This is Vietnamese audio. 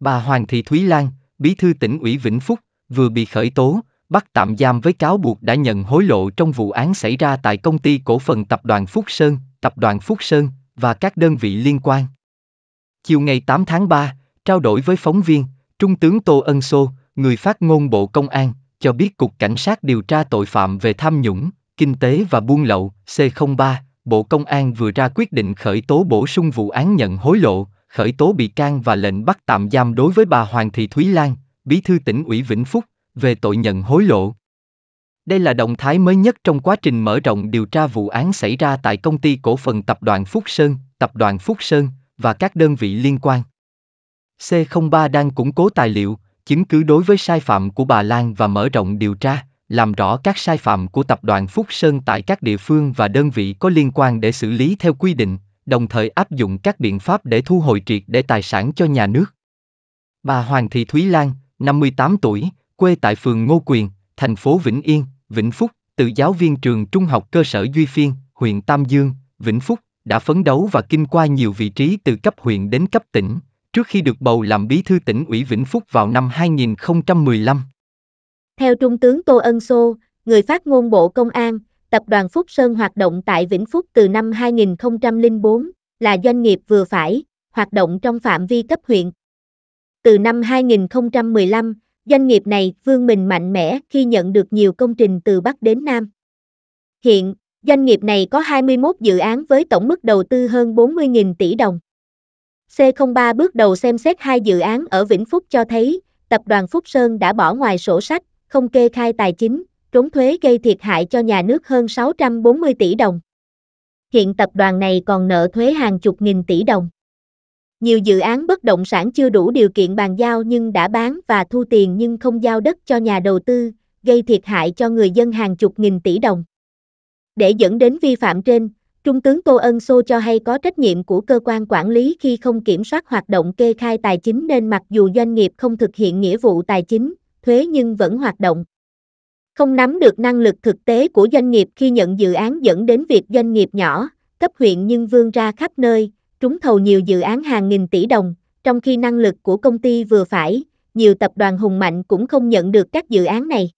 Bà Hoàng Thị Thúy Lan, bí thư tỉnh ủy Vĩnh Phúc, vừa bị khởi tố, bắt tạm giam với cáo buộc đã nhận hối lộ trong vụ án xảy ra tại công ty cổ phần tập đoàn Phúc Sơn, tập đoàn Phúc Sơn và các đơn vị liên quan. Chiều ngày 8 tháng 3, trao đổi với phóng viên, Trung tướng Tô Ân Sô, người phát ngôn Bộ Công an, cho biết Cục Cảnh sát điều tra tội phạm về tham nhũng, kinh tế và buôn lậu C03, Bộ Công an vừa ra quyết định khởi tố bổ sung vụ án nhận hối lộ, khởi tố bị can và lệnh bắt tạm giam đối với bà Hoàng Thị Thúy Lan, bí thư tỉnh ủy Vĩnh Phúc, về tội nhận hối lộ. Đây là động thái mới nhất trong quá trình mở rộng điều tra vụ án xảy ra tại công ty cổ phần tập đoàn Phúc Sơn, tập đoàn Phúc Sơn và các đơn vị liên quan. C03 đang củng cố tài liệu, chứng cứ đối với sai phạm của bà Lan và mở rộng điều tra, làm rõ các sai phạm của tập đoàn Phúc Sơn tại các địa phương và đơn vị có liên quan để xử lý theo quy định, đồng thời áp dụng các biện pháp để thu hồi triệt để tài sản cho nhà nước. Bà Hoàng Thị Thúy Lan, 58 tuổi, quê tại phường Ngô Quyền, thành phố Vĩnh Yên, Vĩnh Phúc, từ giáo viên trường trung học cơ sở Duy Phiên, huyện Tam Dương, Vĩnh Phúc, đã phấn đấu và kinh qua nhiều vị trí từ cấp huyện đến cấp tỉnh, trước khi được bầu làm bí thư tỉnh ủy Vĩnh Phúc vào năm 2015. Theo Trung tướng Tô Ân Sô, người phát ngôn Bộ Công an, Tập đoàn Phúc Sơn hoạt động tại Vĩnh Phúc từ năm 2004, là doanh nghiệp vừa phải, hoạt động trong phạm vi cấp huyện. Từ năm 2015, doanh nghiệp này vươn mình mạnh mẽ khi nhận được nhiều công trình từ Bắc đến Nam. Hiện, doanh nghiệp này có 21 dự án với tổng mức đầu tư hơn 40.000 tỷ đồng. C03 bước đầu xem xét hai dự án ở Vĩnh Phúc cho thấy, tập đoàn Phúc Sơn đã bỏ ngoài sổ sách, không kê khai tài chính, trốn thuế gây thiệt hại cho nhà nước hơn 640 tỷ đồng. Hiện tập đoàn này còn nợ thuế hàng chục nghìn tỷ đồng. Nhiều dự án bất động sản chưa đủ điều kiện bàn giao nhưng đã bán và thu tiền nhưng không giao đất cho nhà đầu tư, gây thiệt hại cho người dân hàng chục nghìn tỷ đồng. Để dẫn đến vi phạm trên, Trung tướng Tô Ân Sô cho hay có trách nhiệm của cơ quan quản lý khi không kiểm soát hoạt động kê khai tài chính nên mặc dù doanh nghiệp không thực hiện nghĩa vụ tài chính, thuế nhưng vẫn hoạt động không nắm được năng lực thực tế của doanh nghiệp khi nhận dự án dẫn đến việc doanh nghiệp nhỏ, cấp huyện nhưng vươn ra khắp nơi, trúng thầu nhiều dự án hàng nghìn tỷ đồng, trong khi năng lực của công ty vừa phải, nhiều tập đoàn hùng mạnh cũng không nhận được các dự án này.